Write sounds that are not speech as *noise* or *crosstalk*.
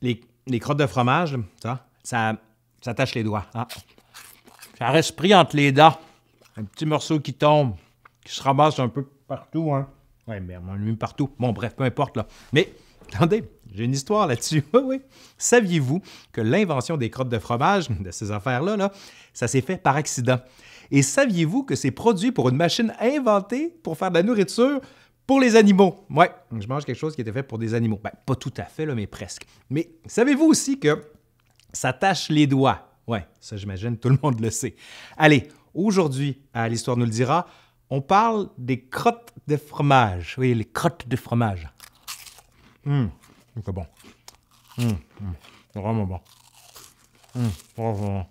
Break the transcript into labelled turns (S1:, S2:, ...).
S1: les, crottes de fromage, ça, ça, tâche les doigts. Hein. Ça reste pris entre les dents. Un petit morceau qui tombe, qui se ramasse un peu partout. Hein? Oui, mais on partout. Bon, bref, peu importe. là. Mais *laughs* attendez, j'ai une histoire là-dessus. *laughs* oui, Saviez-vous que l'invention des crottes de fromage, de ces affaires-là, là, ça s'est fait par accident? Et saviez-vous que c'est produit pour une machine inventée pour faire de la nourriture pour les animaux. Ouais, je mange quelque chose qui était fait pour des animaux. Ben, pas tout à fait, là, mais presque. Mais savez-vous aussi que ça tâche les doigts? Ouais, ça j'imagine, tout le monde le sait. Allez, aujourd'hui, à l'Histoire nous le dira, on parle des crottes de fromage. Oui, les crottes de fromage. Hum, c'est bon.
S2: Hum, hum
S3: vraiment bon. Hum, vraiment